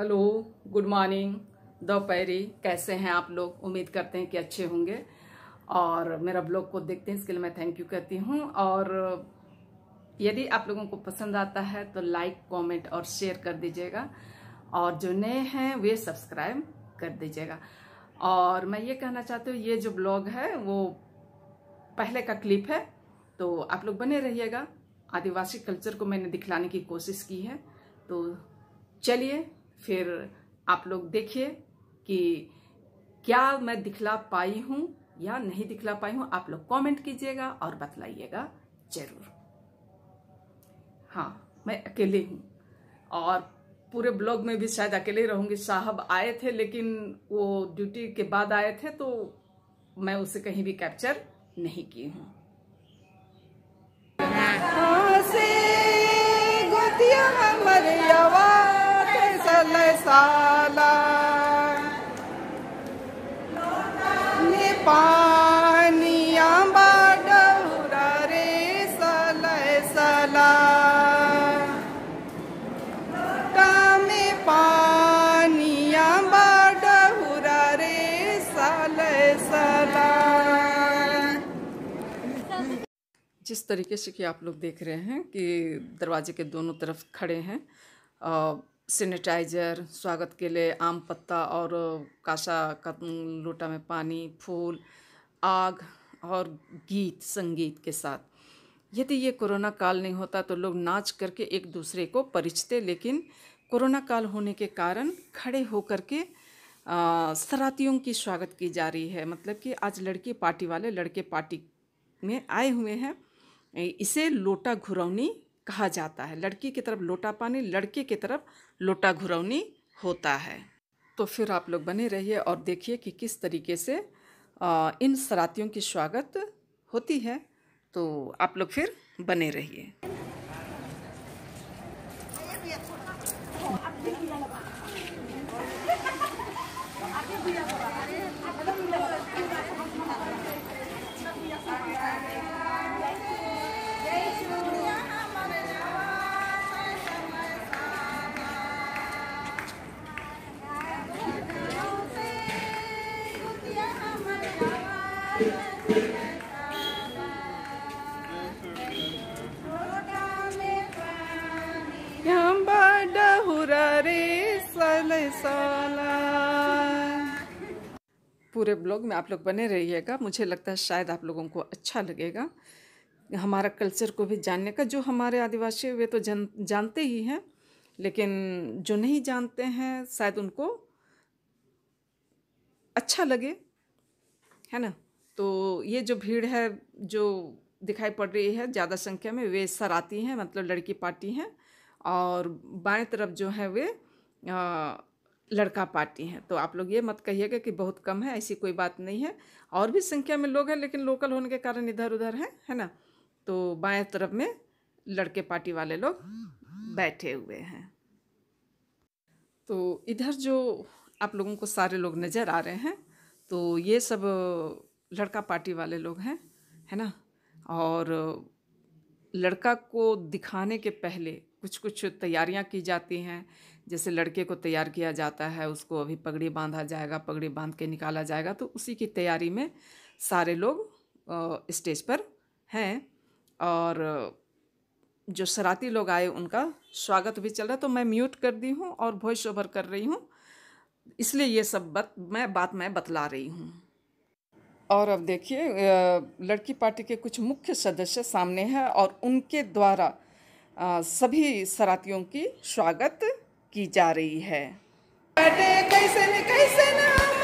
hello good morning दोपहरी कैसे हैं आप लोग उम्मीद करते हैं कि अच्छे होंगे और मेरा ब्लॉग को देखते हैं इसके लिए मैं थैंक यू कहती हूँ और यदि आप लोगों को पसंद आता है तो लाइक कमेंट और शेयर कर दीजिएगा और जो नए हैं वे सब्सक्राइब कर दीजिएगा और मैं ये कहना चाहती हूँ ये जो ब्लॉग है वो पहले का क्लिप है तो आप लोग बने रहिएगा आदिवासी कल्चर को मैंने दिखलाने की कोशिश की है तो चलिए फिर आप लोग देखिए कि क्या मैं दिखला पाई हूँ या नहीं दिखला पाई हूँ आप लोग कमेंट कीजिएगा और बतलाइएगा जरूर हाँ मैं अकेले हूँ और पूरे ब्लॉग में भी शायद अकेले रहूंगी साहब आए थे लेकिन वो ड्यूटी के बाद आए थे तो मैं उसे कहीं भी कैप्चर नहीं की हूँ हाँ से गोतिया साला पानिया रे सला पानिया जिस तरीके से कि आप लोग देख रहे हैं कि दरवाजे के दोनों तरफ खड़े हैं सेनेटाइजर स्वागत के लिए आम पत्ता और कासा का लोटा में पानी फूल आग और गीत संगीत के साथ यदि ये कोरोना काल नहीं होता तो लोग नाच करके एक दूसरे को परिचते लेकिन कोरोना काल होने के कारण खड़े होकर के सरातियों की स्वागत की जा रही है मतलब कि आज लड़की पार्टी वाले लड़के पार्टी में आए हुए हैं इसे लोटा घुरौनी कहा जाता है लड़की की तरफ लोटा पानी लड़के की तरफ लोटा घुरौनी होता है तो फिर आप लोग बने रहिए और देखिए कि किस तरीके से इन सरातियों की स्वागत होती है तो आप लोग फिर बने रहिए पूरे ब्लॉग में आप लोग बने रहिएगा मुझे लगता है शायद आप लोगों को अच्छा लगेगा हमारा कल्चर को भी जानने का जो हमारे आदिवासी वे तो जन जानते ही हैं लेकिन जो नहीं जानते हैं शायद उनको अच्छा लगे है ना तो ये जो भीड़ है जो दिखाई पड़ रही है ज़्यादा संख्या में वे सराती हैं मतलब लड़की पार्टी हैं और बाएं तरफ जो है वे लड़का पार्टी हैं तो आप लोग ये मत कहिएगा कि बहुत कम है ऐसी कोई बात नहीं है और भी संख्या में लोग हैं लेकिन लोकल होने के कारण इधर उधर हैं है ना तो बाएं तरफ में लड़के पार्टी वाले लोग बैठे हुए हैं तो इधर जो आप लोगों को सारे लोग नज़र आ रहे हैं तो ये सब लड़का पार्टी वाले लोग हैं है ना और लड़का को दिखाने के पहले कुछ कुछ तैयारियां की जाती हैं जैसे लड़के को तैयार किया जाता है उसको अभी पगड़ी बांधा जाएगा पगड़ी बांध के निकाला जाएगा तो उसी की तैयारी में सारे लोग स्टेज पर हैं और जो शराती लोग आए उनका स्वागत भी चल रहा है तो मैं म्यूट कर दी हूँ और वॉइस ओवर कर रही हूँ इसलिए ये सब बत मैं बात मैं बतला रही हूँ और अब देखिए लड़की पार्टी के कुछ मुख्य सदस्य सामने हैं और उनके द्वारा सभी सरातियों की स्वागत की जा रही है कैसे कैसे ना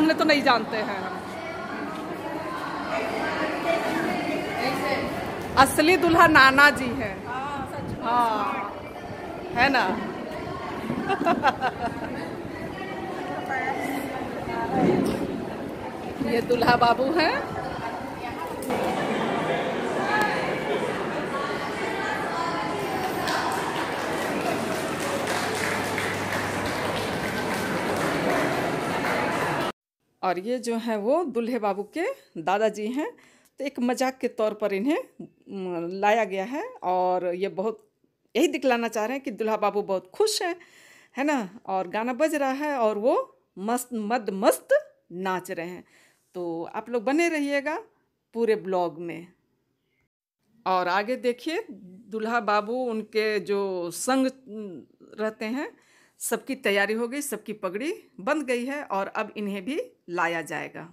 जानने तो नहीं जानते हैं असली दुल्हा नाना जी हैं हाँ है ना ये दुल्हा बाबू हैं और ये जो हैं वो दुल्हे बाबू के दादाजी हैं तो एक मजाक के तौर पर इन्हें लाया गया है और ये बहुत यही दिखलाना चाह रहे हैं कि दुल्हा बाबू बहुत खुश हैं है ना और गाना बज रहा है और वो मस्त मद मस्त नाच रहे हैं तो आप लोग बने रहिएगा पूरे ब्लॉग में और आगे देखिए दुल्हा बाबू उनके जो संग रहते हैं सबकी तैयारी हो गई सबकी पगड़ी बन गई है और अब इन्हें भी लाया जाएगा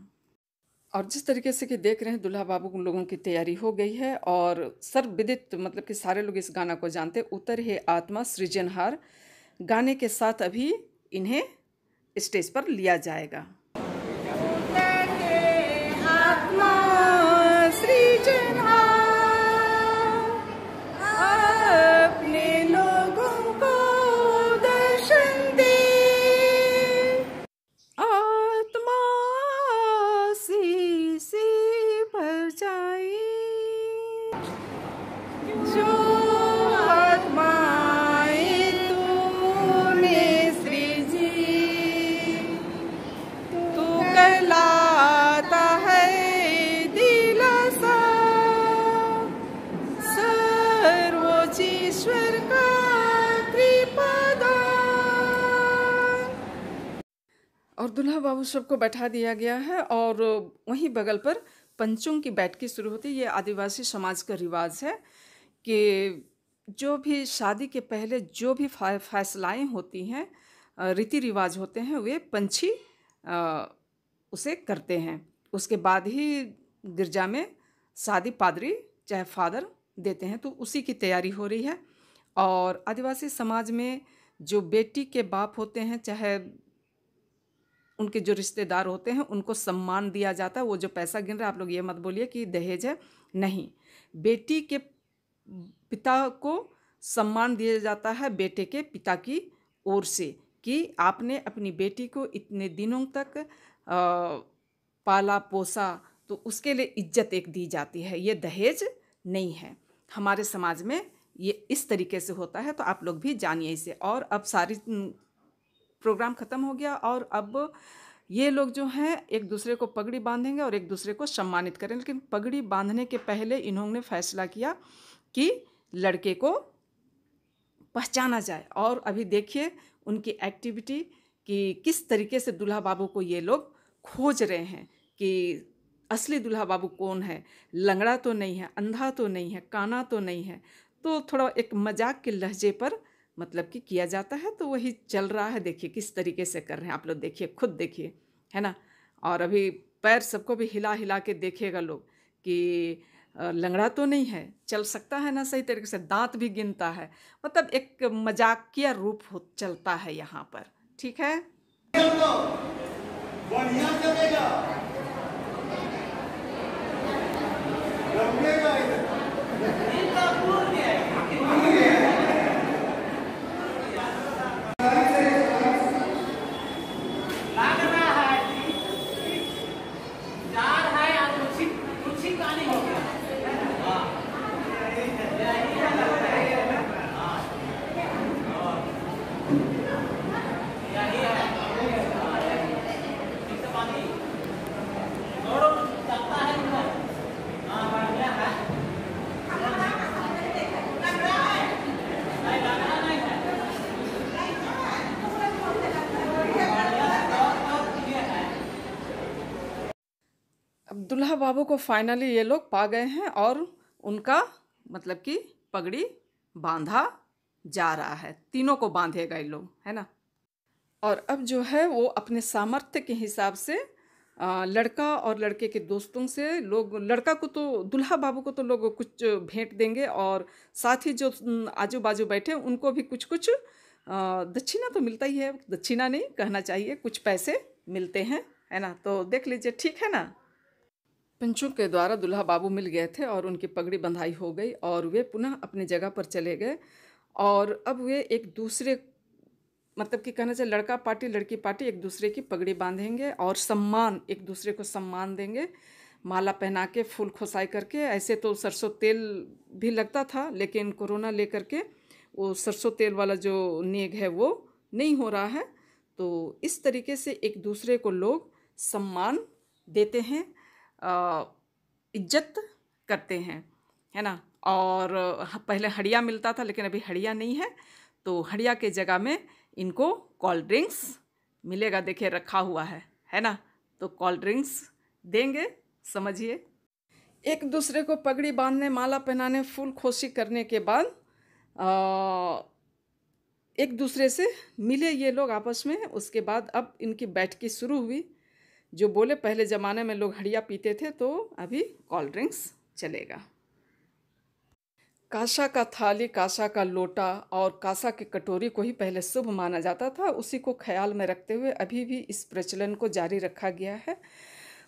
और जिस तरीके से कि देख रहे हैं दुल्हा बाबू उन लोगों की तैयारी हो गई है और सर्वविदित मतलब कि सारे लोग इस गाना को जानते उतर है आत्मा सृजनहार गाने के साथ अभी इन्हें स्टेज पर लिया जाएगा बाबू सबको बैठा दिया गया है और वहीं बगल पर पंचों की बैठकी शुरू होती है ये आदिवासी समाज का रिवाज है कि जो भी शादी के पहले जो भी फैसलाएँ होती हैं रीति रिवाज होते हैं वे पंछी उसे करते हैं उसके बाद ही गिरजा में शादी पादरी चाहे फादर देते हैं तो उसी की तैयारी हो रही है और आदिवासी समाज में जो बेटी के बाप होते हैं चाहे उनके जो रिश्तेदार होते हैं उनको सम्मान दिया जाता है वो जो पैसा गिन रहा है आप लोग ये मत बोलिए कि दहेज है नहीं बेटी के पिता को सम्मान दिया जाता है बेटे के पिता की ओर से कि आपने अपनी बेटी को इतने दिनों तक आ, पाला पोसा तो उसके लिए इज्जत एक दी जाती है ये दहेज नहीं है हमारे समाज में ये इस तरीके से होता है तो आप लोग भी जानिए इसे और अब सारी प्रोग्राम ख़त्म हो गया और अब ये लोग जो हैं एक दूसरे को पगड़ी बांधेंगे और एक दूसरे को सम्मानित करें लेकिन पगड़ी बांधने के पहले इन्होंने फैसला किया कि लड़के को पहचाना जाए और अभी देखिए उनकी एक्टिविटी कि किस तरीके से दुल्हा बाबू को ये लोग खोज रहे हैं कि असली दुल्हा बाबू कौन है लंगड़ा तो नहीं है अंधा तो नहीं है काना तो नहीं है तो थोड़ा एक मजाक के लहजे पर मतलब कि किया जाता है तो वही चल रहा है देखिए किस तरीके से कर रहे हैं आप लोग देखिए खुद देखिए है ना और अभी पैर सबको भी हिला हिला के देखेगा लोग कि लंगड़ा तो नहीं है चल सकता है ना सही तरीके से दांत भी गिनता है मतलब एक मजाकिया रूप हो चलता है यहाँ पर ठीक है बढ़िया बाबू को फाइनली ये लोग पा गए हैं और उनका मतलब कि पगड़ी बांधा जा रहा है तीनों को बांधेगा ये लोग है ना और अब जो है वो अपने सामर्थ्य के हिसाब से लड़का और लड़के के दोस्तों से लोग लड़का को तो दुल्हा बाबू को तो लोग कुछ भेंट देंगे और साथ ही जो आजू बाजू बैठे उनको भी कुछ कुछ दक्षिणा तो मिलता ही है दक्षिणा नहीं कहना चाहिए कुछ पैसे मिलते हैं है ना तो देख लीजिए ठीक है ना पंचों के द्वारा दुल्हा बाबू मिल गए थे और उनकी पगड़ी बंधाई हो गई और वे पुनः अपनी जगह पर चले गए और अब वे एक दूसरे मतलब कि कहना चाहिए लड़का पार्टी लड़की पार्टी एक दूसरे की पगड़ी बांधेंगे और सम्मान एक दूसरे को सम्मान देंगे माला पहना के फूल खोसाई करके ऐसे तो सरसों तेल भी लगता था लेकिन कोरोना लेकर के वो सरसों तेल वाला जो नेग है वो नहीं हो रहा है तो इस तरीके से एक दूसरे को लोग सम्मान देते हैं इज्जत करते हैं है ना और पहले हड़िया मिलता था लेकिन अभी हड़िया नहीं है तो हड़िया के जगह में इनको कोल्ड ड्रिंक्स मिलेगा देखिए रखा हुआ है है ना तो कोल्ड ड्रिंक्स देंगे समझिए एक दूसरे को पगड़ी बांधने माला पहनाने फूल खोशी करने के बाद एक दूसरे से मिले ये लोग आपस में उसके बाद अब इनकी बैठकी शुरू हुई जो बोले पहले ज़माने में लोग हड़िया पीते थे तो अभी कोल्ड ड्रिंक्स चलेगा काशा का थाली काशा का लोटा और काशा की कटोरी को ही पहले शुभ माना जाता था उसी को ख्याल में रखते हुए अभी भी इस प्रचलन को जारी रखा गया है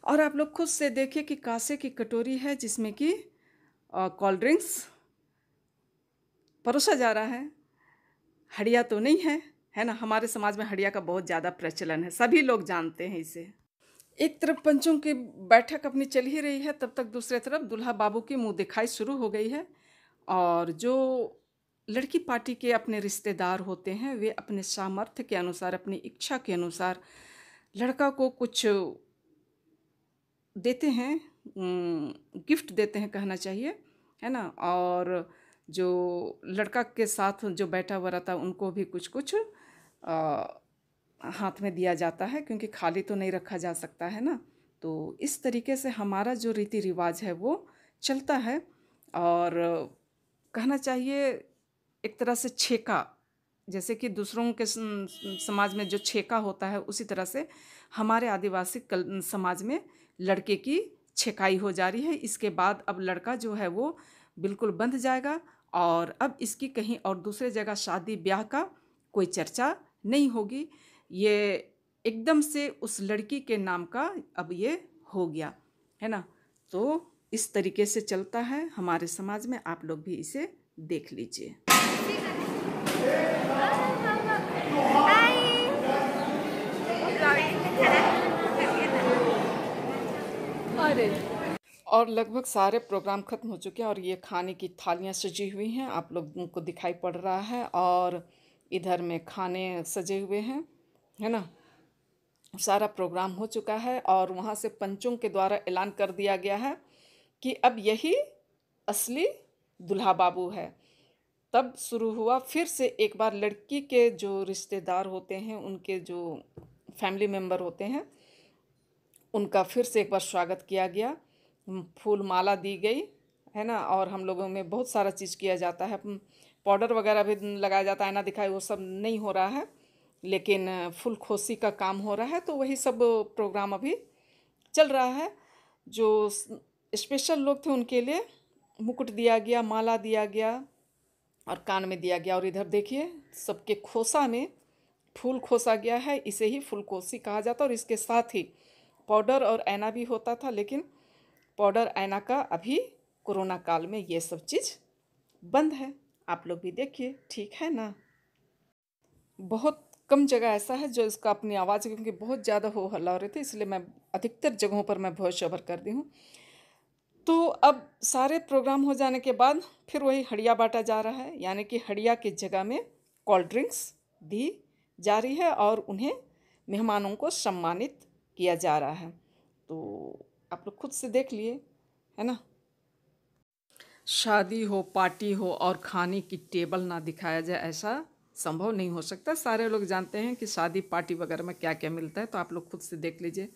और आप लोग खुद से देखिए कि कासे की कटोरी है जिसमें कि कोल्ड ड्रिंक्स परोसा जा रहा है हड़िया तो नहीं है है ना हमारे समाज में हड़िया का बहुत ज़्यादा प्रचलन है सभी लोग जानते हैं इसे एक तरफ पंचों की बैठक अपनी चल ही रही है तब तक दूसरे तरफ दुल्हा बाबू की मुंह दिखाई शुरू हो गई है और जो लड़की पार्टी के अपने रिश्तेदार होते हैं वे अपने सामर्थ्य के अनुसार अपनी इच्छा के अनुसार लड़का को कुछ देते हैं गिफ्ट देते हैं कहना चाहिए है ना और जो लड़का के साथ जो बैठा हुआ रहता उनको भी कुछ कुछ आ, हाथ में दिया जाता है क्योंकि खाली तो नहीं रखा जा सकता है ना तो इस तरीके से हमारा जो रीति रिवाज है वो चलता है और कहना चाहिए एक तरह से छेका जैसे कि दूसरों के समाज में जो छेका होता है उसी तरह से हमारे आदिवासी कल समाज में लड़के की छेकाई हो जा रही है इसके बाद अब लड़का जो है वो बिल्कुल बंध जाएगा और अब इसकी कहीं और दूसरे जगह शादी ब्याह का कोई चर्चा नहीं होगी ये एकदम से उस लड़की के नाम का अब ये हो गया है ना तो इस तरीके से चलता है हमारे समाज में आप लोग भी इसे देख लीजिए और लगभग सारे प्रोग्राम ख़त्म हो चुके हैं और ये खाने की थालियाँ सजी हुई हैं आप लोगों को दिखाई पड़ रहा है और इधर में खाने सजे हुए हैं है ना सारा प्रोग्राम हो चुका है और वहाँ से पंचों के द्वारा ऐलान कर दिया गया है कि अब यही असली दुल्हा बाबू है तब शुरू हुआ फिर से एक बार लड़की के जो रिश्तेदार होते हैं उनके जो फैमिली मेम्बर होते हैं उनका फिर से एक बार स्वागत किया गया फूल माला दी गई है ना और हम लोगों में बहुत सारा चीज़ किया जाता है पाउडर वगैरह भी लगाया जाता है ना दिखाई वो सब नहीं हो रहा है लेकिन फुलखोसी का काम हो रहा है तो वही सब प्रोग्राम अभी चल रहा है जो स्पेशल लोग थे उनके लिए मुकुट दिया गया माला दिया गया और कान में दिया गया और इधर देखिए सबके खोसा में फूल खोसा गया है इसे ही कोसी कहा जाता और इसके साथ ही पाउडर और ऐना भी होता था लेकिन पाउडर ऐना का अभी कोरोना काल में ये सब चीज़ बंद है आप लोग भी देखिए ठीक है ना बहुत कम जगह ऐसा है जो इसका अपनी आवाज़ क्योंकि बहुत ज़्यादा हो हल्ला हो रहे थे इसलिए मैं अधिकतर जगहों पर मैं वॉइस ओवर कर दी हूँ तो अब सारे प्रोग्राम हो जाने के बाद फिर वही हड़िया बांटा जा रहा है यानी कि हड़िया की जगह में कोल्ड ड्रिंक्स दी जा रही है और उन्हें मेहमानों को सम्मानित किया जा रहा है तो आप लोग खुद से देख लिए है ना शादी हो पार्टी हो और खाने की टेबल ना दिखाया जाए ऐसा संभव नहीं हो सकता सारे लोग जानते हैं कि शादी पार्टी वगैरह में क्या क्या मिलता है तो आप लोग खुद से देख लीजिए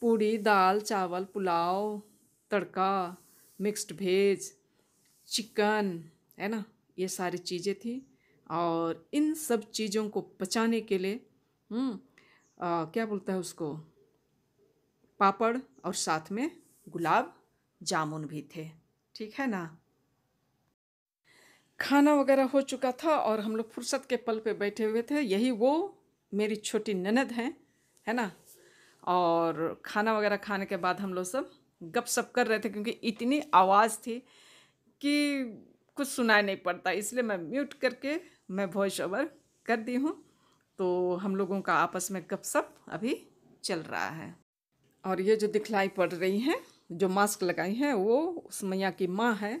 पूड़ी दाल चावल पुलाव तड़का मिक्स्ड भेज चिकन है ना ये सारी चीज़ें थी और इन सब चीज़ों को पचाने के लिए आ, हम्म, क्या बोलता है उसको पापड़ और साथ में गुलाब जामुन भी थे ठीक है ना खाना वगैरह हो चुका था और हम लोग फुर्सत के पल पे बैठे हुए थे यही वो मेरी छोटी ननद हैं है ना और खाना वगैरह खाने के बाद हम लोग सब गप सप कर रहे थे क्योंकि इतनी आवाज़ थी कि कुछ सुनाई नहीं पड़ता इसलिए मैं म्यूट करके मैं वॉइस ओवर कर दी हूँ तो हम लोगों का आपस में गप सप अभी चल रहा है और ये जो दिखलाई पड़ रही हैं जो मास्क लगाई हैं वो उस मैया की माँ है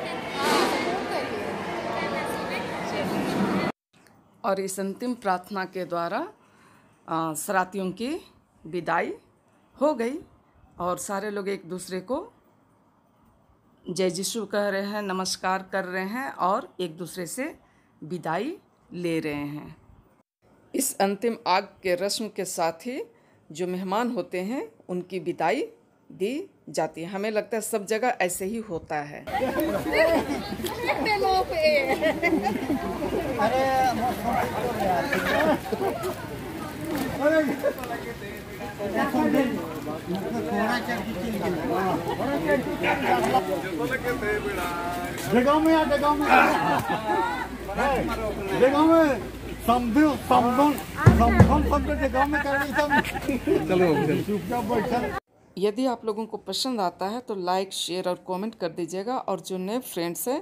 और इस अंतिम प्रार्थना के द्वारा सरातियों की विदाई हो गई और सारे लोग एक दूसरे को जय यीशु कह रहे हैं नमस्कार कर रहे हैं और एक दूसरे से विदाई ले रहे हैं इस अंतिम आग के रस्म के साथ ही जो मेहमान होते हैं उनकी विदाई दी जाती है हमें लगता है सब जगह ऐसे ही होता है में यदि आप लोगों को पसंद आता है तो लाइक शेयर और कमेंट कर दीजिएगा और जो नए फ्रेंड्स हैं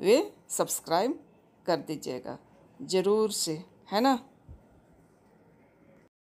वे सब्सक्राइब कर दीजिएगा ज़रूर से है ना